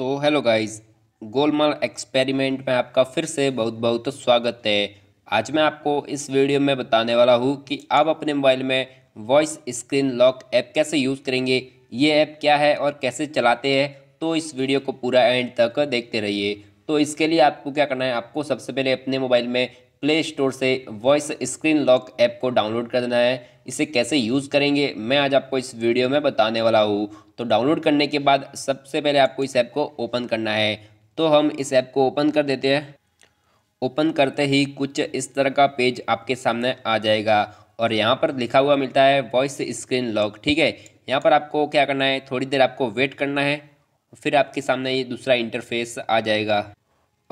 तो hello guys Golmaal experiment में आपका फिर से बहुत बहुत स्वागत है आज मैं आपको इस वीडियो में बताने वाला हूँ कि आप अपने मोबाइल में वॉइस स्क्रीन लॉक ऐप कैसे यूज़ करेंगे ये ऐप क्या है और कैसे चलाते हैं तो इस वीडियो को पूरा एंड तक देखते रहिए तो इसके लिए आपको क्या करना है आपको सबसे पहले अपने मोबाइल में प्ले स्टोर से वॉइस स्क्रीन लॉक ऐप को डाउनलोड कर देना है इसे कैसे यूज़ करेंगे मैं आज आपको इस वीडियो में बताने वाला हूँ तो डाउनलोड करने के बाद सबसे पहले आपको इस ऐप को ओपन करना है तो हम इस ऐप को ओपन कर देते हैं ओपन करते ही कुछ इस तरह का पेज आपके सामने आ जाएगा और यहाँ पर लिखा हुआ मिलता है वॉइस स्क्रीन लॉक ठीक है यहाँ पर आपको क्या करना है थोड़ी देर आपको वेट करना है फिर आपके सामने ये दूसरा इंटरफेस आ जाएगा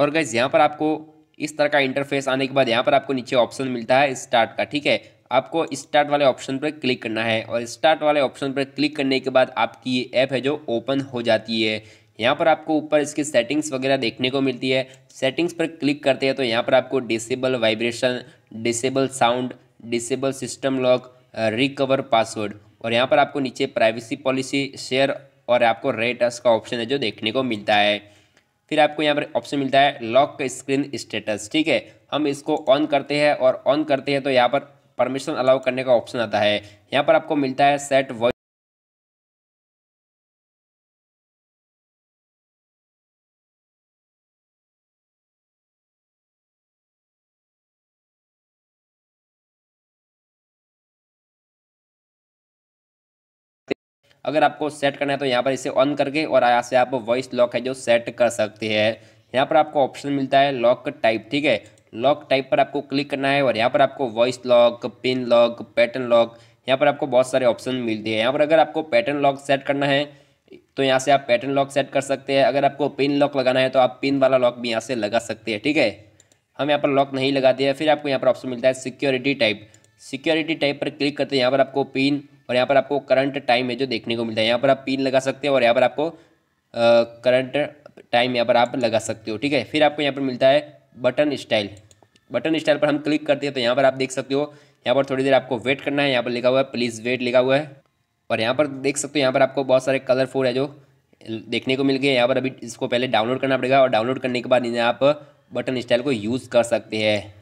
और गैस यहाँ पर आपको इस तरह का इंटरफेस आने के बाद यहाँ पर आपको नीचे ऑप्शन मिलता है स्टार्ट का ठीक है आपको स्टार्ट वाले ऑप्शन पर क्लिक करना है और स्टार्ट वाले ऑप्शन पर क्लिक करने के बाद आपकी ये ऐप है जो ओपन हो जाती है यहाँ पर आपको ऊपर इसकी सेटिंग्स वगैरह देखने को मिलती है सेटिंग्स पर क्लिक करते हैं तो यहाँ पर आपको disable vibration disable sound disable system lock recover password और यहाँ पर आपको नीचे प्राइवेसी पॉलिसी शेयर और आपको रेट का ऑप्शन है जो देखने को मिलता है फिर आपको यहाँ पर ऑप्शन मिलता है लॉक का स्क्रीन स्टेटस ठीक है हम इसको ऑन करते हैं और ऑन करते हैं तो यहाँ पर परमिशन अलाउ करने का ऑप्शन आता है यहाँ पर आपको मिलता है सेट वॉइस अगर आपको सेट करना है तो यहाँ पर इसे ऑन करके और यहाँ से आप वॉइस लॉक है जो सेट कर सकते हैं यहाँ पर आपको ऑप्शन मिलता है लॉक टाइप ठीक है लॉक टाइप पर आपको क्लिक करना है और यहाँ पर आपको voice lock pin lock pattern lock यहाँ पर आपको बहुत सारे ऑप्शन मिलते हैं यहाँ पर अगर आपको पैटर्न लॉक सेट करना है तो यहाँ से आप पैटर्न लॉक सेट कर सकते हैं अगर आपको पिन लॉक लगाना है तो आप पिन वाला लॉक भी यहाँ से लगा सकते हैं ठीक है हम यहाँ पर लॉक नहीं लगाते हैं फिर आपको यहाँ पर ऑप्शन मिलता है सिक्योरिटी टाइप सिक्योरिटी टाइप पर क्लिक करते हैं यहाँ पर आपको पिन और यहाँ पर आपको करंट टाइम है जो देखने को मिलता है यहाँ पर आप पिन लगा सकते हो और यहाँ पर आपको करंट टाइम यहाँ पर आप लगा सकते हो ठीक है फिर आपको यहाँ पर मिलता है बटन स्टाइल बटन स्टाइल पर हम क्लिक करते हैं तो यहाँ पर आप देख सकते हो यहाँ पर थोड़ी देर आपको वेट करना है यहाँ पर लिखा हुआ है प्लीज़ वेट लिखा हुआ है और यहाँ पर देख सकते हो यहाँ पर आपको बहुत सारे कलरफुल है जो देखने को मिल गए यहाँ पर अभी इसको पहले डाउनलोड करना पड़ेगा और डाउनलोड करने के बाद इन्हें आप बटन स्टाइल को यूज़ कर सकते हैं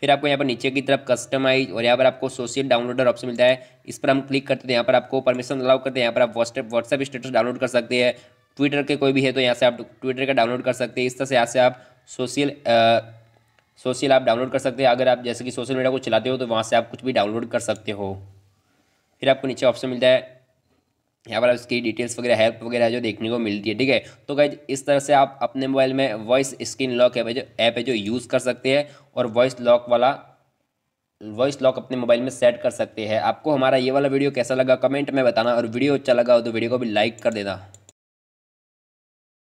फिर आपको यहाँ पर नीचे की तरफ कस्टमाइज और यहाँ पर आपको सोशल डाउनलोडर ऑप्शन मिलता है इस पर हम क्लिक करते हैं यहाँ पर आपको परमिशन अलाउ करते हैं यहाँ पर आप व्हाट्सएप व्हाट्सएप स्टेटस डाउनलोड कर सकते हैं ट्विटर के कोई भी है तो यहाँ से आप ट्विटर का डाउनलोड कर सकते हैं इस तरह से यहाँ से आप सोशल सोशल आप डाउनलोड कर सकते हैं अगर आप जैसे कि सोशल मीडिया को चलाते हो तो वहाँ से आप कुछ भी डाउनलोड कर सकते हो फिर आपको नीचे ऑप्शन मिलता है यहाँ पर उसकी डिटेल्स वगैरह हेल्प वगैरह जो देखने को मिलती है ठीक है तो गाइज इस तरह से आप अपने मोबाइल में वॉइस स्क्रीन लॉक ऐप है जो ऐप है जो यूज़ कर सकते हैं और वॉइस लॉक वाला वॉइस लॉक अपने मोबाइल में सेट कर सकते हैं आपको हमारा ये वाला वीडियो कैसा लगा कमेंट में बताना और वीडियो अच्छा लगा हो तो वीडियो को भी लाइक कर देना